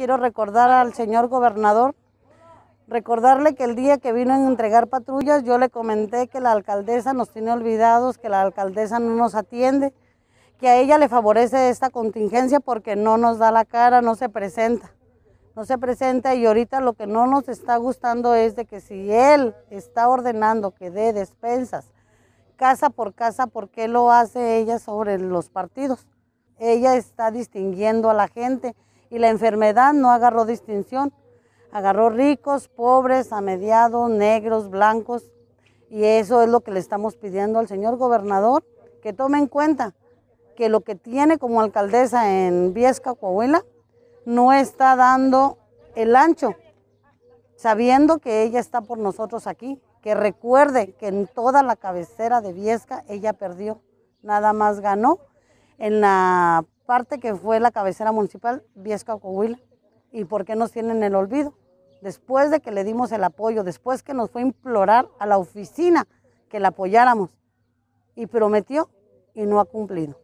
quiero recordar al señor gobernador, recordarle que el día que vino a entregar patrullas yo le comenté que la alcaldesa nos tiene olvidados, que la alcaldesa no nos atiende, que a ella le favorece esta contingencia porque no nos da la cara, no se presenta. No se presenta y ahorita lo que no nos está gustando es de que si él está ordenando que dé despensas casa por casa, ¿por qué lo hace ella sobre los partidos? Ella está distinguiendo a la gente y la enfermedad no agarró distinción. Agarró ricos, pobres, a mediados, negros, blancos. Y eso es lo que le estamos pidiendo al señor gobernador, que tome en cuenta que lo que tiene como alcaldesa en Viesca, Coahuila, no está dando el ancho, sabiendo que ella está por nosotros aquí. Que recuerde que en toda la cabecera de Viesca ella perdió, nada más ganó en la parte que fue la cabecera municipal, Viesca Coahuila, y por qué nos tienen el olvido. Después de que le dimos el apoyo, después que nos fue a implorar a la oficina que la apoyáramos, y prometió y no ha cumplido.